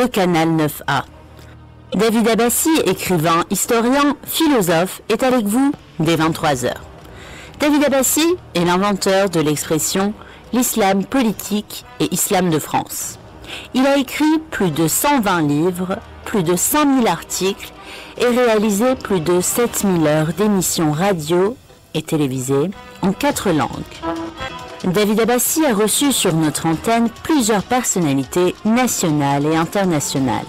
le canal 9A. David Abbassi, écrivain, historien, philosophe, est avec vous dès 23h. David Abbassi est l'inventeur de l'expression l'islam politique et islam de France. Il a écrit plus de 120 livres, plus de 5000 articles et réalisé plus de 7000 heures d'émissions radio et télévisées en quatre langues. David Abbassi a reçu sur notre antenne plusieurs personnalités nationales et internationales.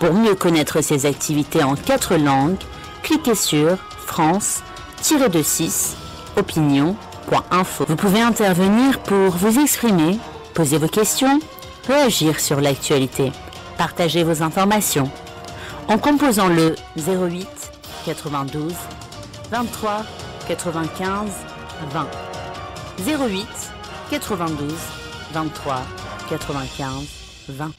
Pour mieux connaître ses activités en quatre langues, cliquez sur France-6 opinion.info. Vous pouvez intervenir pour vous exprimer, poser vos questions, réagir sur l'actualité, partager vos informations en composant le 08 92 23 95 20. 08 92 23 95 20.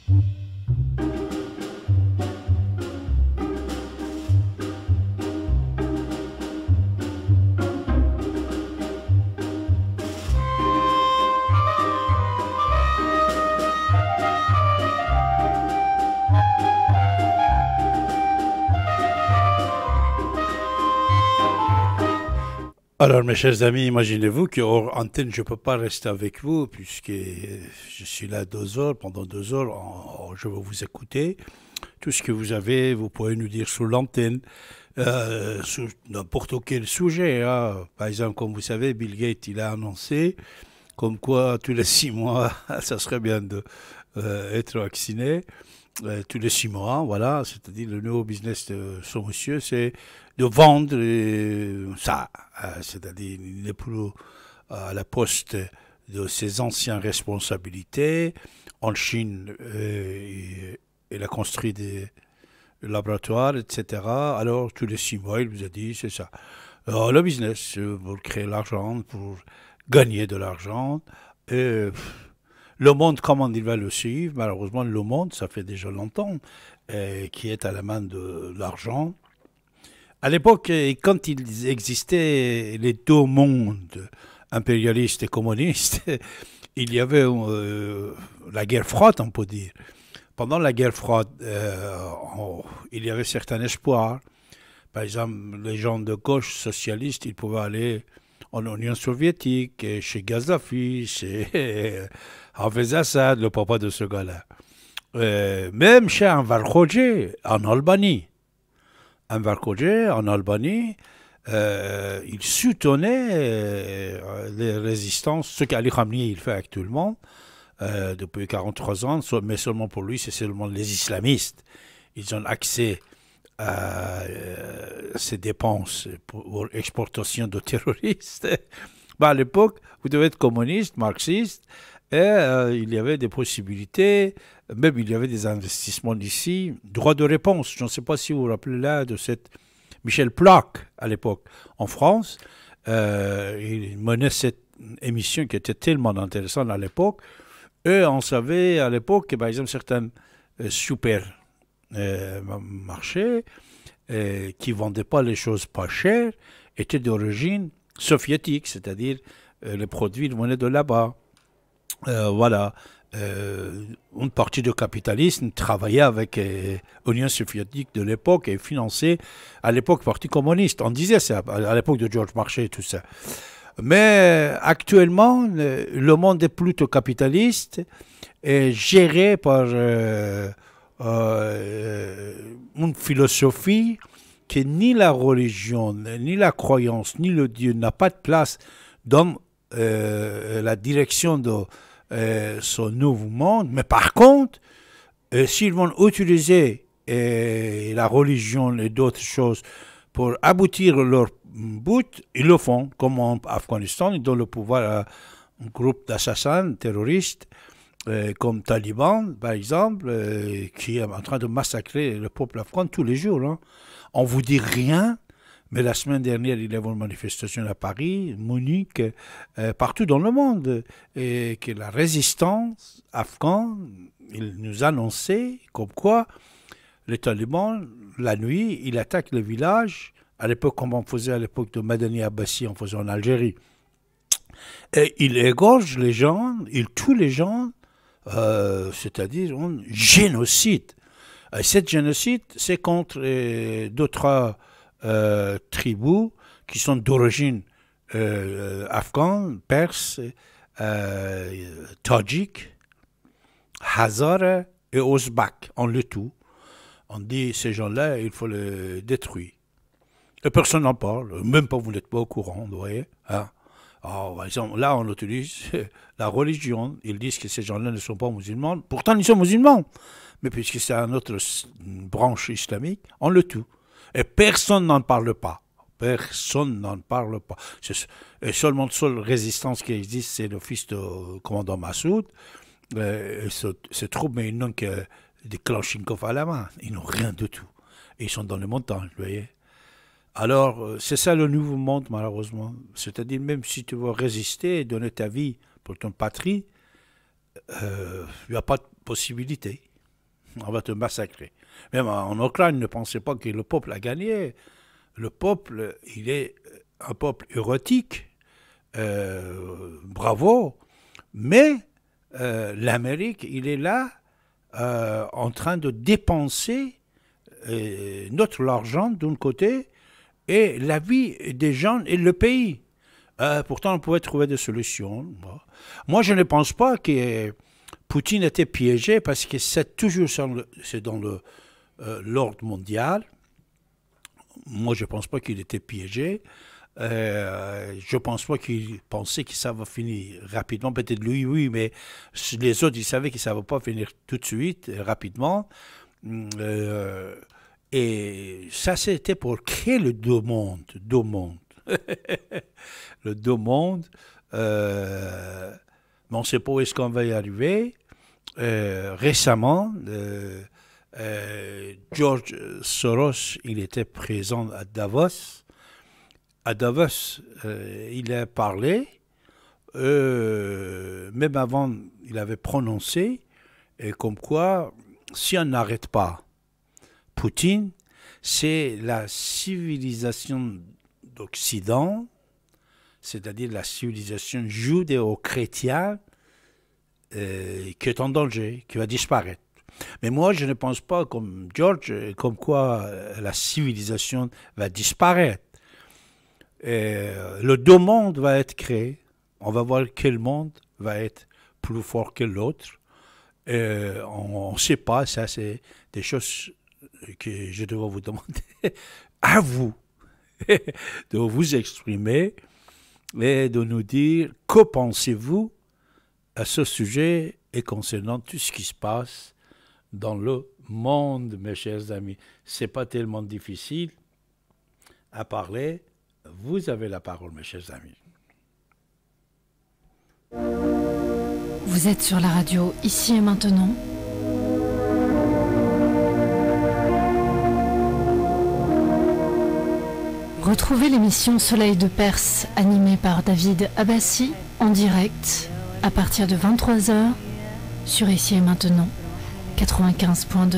Alors, mes chers amis, imaginez-vous que antenne, je ne peux pas rester avec vous puisque je suis là deux heures. Pendant deux heures, je vais vous écouter. Tout ce que vous avez, vous pouvez nous dire sous l'antenne, euh, sur n'importe quel sujet. Hein. Par exemple, comme vous savez, Bill Gates, il a annoncé comme quoi tous les six mois, ça serait bien d'être euh, vacciné. Euh, tous les six mois, voilà, c'est-à-dire le nouveau business de ce monsieur, c'est de vendre ça, euh, c'est-à-dire il n'est plus euh, à la poste de ses anciennes responsabilités. En Chine, et il a construit des laboratoires, etc. Alors, tous les six mois, il vous a dit, c'est ça. le business, pour créer l'argent, pour gagner de l'argent. Et, le Monde, comment il va le suivre Malheureusement, Le Monde, ça fait déjà longtemps, euh, qui est à la main de l'argent. À l'époque, euh, quand il existait les deux mondes, impérialiste et communiste, il y avait euh, la guerre froide, on peut dire. Pendant la guerre froide, oh, il y avait certains espoirs. Par exemple, les gens de gauche socialistes, ils pouvaient aller en Union soviétique, chez Gaddafi, chez Hafez Assad, le papa de ce gars-là. Euh, même chez Anvar Khodje, en Albanie. Anvar Khodje, en Albanie, euh, il soutenait euh, les résistances, ce qu'Ali Khamenei il fait actuellement, depuis 43 ans, mais seulement pour lui, c'est seulement les islamistes. Ils ont accès ces euh, dépenses pour exportation de terroristes. Bah, à l'époque, vous devez être communiste, marxiste, et euh, il y avait des possibilités, même il y avait des investissements d'ici, droit de réponse. Je ne sais pas si vous vous rappelez là de cette Michel Plaque à l'époque en France. Euh, il menait cette émission qui était tellement intéressante à l'époque. Et on savait à l'époque que, par exemple, certains super euh, marché, euh, qui ne pas les choses pas chères, était d'origine soviétique, c'est-à-dire euh, les produits venaient de là-bas. voilà. une partie du capitalisme travaillait avec l'Union soviétique de l'époque et finançait à l'époque Parti communiste. On disait ça à l'époque de George Marché et tout ça. Mais actuellement, le, monde est plutôt capitaliste et géré par euh, une philosophie que ni la religion, ni la croyance, ni le Dieu n'a pas de place dans euh, la direction de ce euh, nouveau monde. Mais par contre, s'ils vont utiliser la religion et d'autres choses pour aboutir à leur but, ils le font, comme en Afghanistan, ils donnent le pouvoir à un groupe d'assassins, terroristes, euh, comme Taliban, par exemple, euh, qui est en train de massacrer le peuple afghan tous les jours. Hein. On vous dit rien, mais la semaine dernière, il y avait une manifestation à Paris, Munich, euh, partout dans le monde, et que la résistance afghane, il nous annonçait comme quoi les talibans, la nuit, ils attaquent le village à l'époque comme on faisait à l'époque de Madani Abbasi, en faisait en Algérie. Et ils égorgent les gens, ils tuent les gens, euh, c'est-à-dire un génocide. Et cette génocide, c'est contre euh, d'autres euh, tribus qui sont d'origine afghane, perse, tajik, hazara et osbak en le tout. On dit ces gens-là, il faut les détruire. Et personne n'en parle, même pas vous n'êtes pas au courant, vous voyez. Hein. Ah, là, on utilise la religion. Ils disent que ces gens-là ne sont pas musulmans. Pourtant, ils sont musulmans. Mais puisque c'est une autre branche islamique, on le tout. Et personne n'en parle pas. Personne n'en parle pas. Et seulement la seule résistance qui existe, c'est le fils du euh, commandant Massoud. Euh, ces troupes, mais ils n'ont que des Kalachnikov à la main. Ils n'ont rien de tout. ils sont dans les montagnes, vous voyez. Alors, euh, c'est ça le nouveau monde, malheureusement. C'est-à-dire, même si tu veux résister et donner ta vie pour ton patrie, il euh, n'y a pas de possibilité. On va te massacrer. Même en Ukraine, ne pensez pas que le peuple a gagné. Le peuple, il est euh, un peuple érotique. bravo. Mais l'Amérique, il est là en train de dépenser notre argent d'un côté et la vie des gens et le pays. Euh, pourtant, on pouvait trouver des solutions. Moi, je ne pense pas que Poutine était piégé parce que c'est toujours dans euh, l'ordre mondial. Moi, je ne pense pas qu'il était piégé. Je euh, je pense pas qu'il pensait que ça va finir rapidement. Peut-être lui, oui, mais les autres, ils savaient que ça ne va pas finir tout de suite, rapidement. Hum, euh, et ça, c'était pour créer le deux mondes. Deux mondes. le deux mondes. Euh, on ne sait pas où est-ce qu'on va y arriver. Euh, récemment, euh, euh, George Soros, il était présent à Davos. À Davos, il a parlé. même avant, il avait prononcé et comme quoi, si on n'arrête pas Poutine, c'est la civilisation d'Occident, c'est-à-dire la civilisation judéo-chrétienne, euh, qui est en danger, qui va disparaître. Mais moi, je ne pense pas comme George, comme quoi euh, la civilisation va disparaître. Euh, le deux mondes va être créé. On va voir quel monde va être plus fort que l'autre. on ne sait pas, ça c'est des choses je dois vous demander à vous de vous exprimer et de nous dire que pensez-vous à ce sujet et concernant tout ce qui se passe dans le monde, mes chers amis. Ce n'est pas tellement difficile à parler. Vous avez la parole, mes chers amis. Vous êtes sur la radio ici et maintenant Retrouvez l'émission Soleil de Perse animée par David Abbassi en direct à partir de 23h sur Ici et Maintenant 95.2.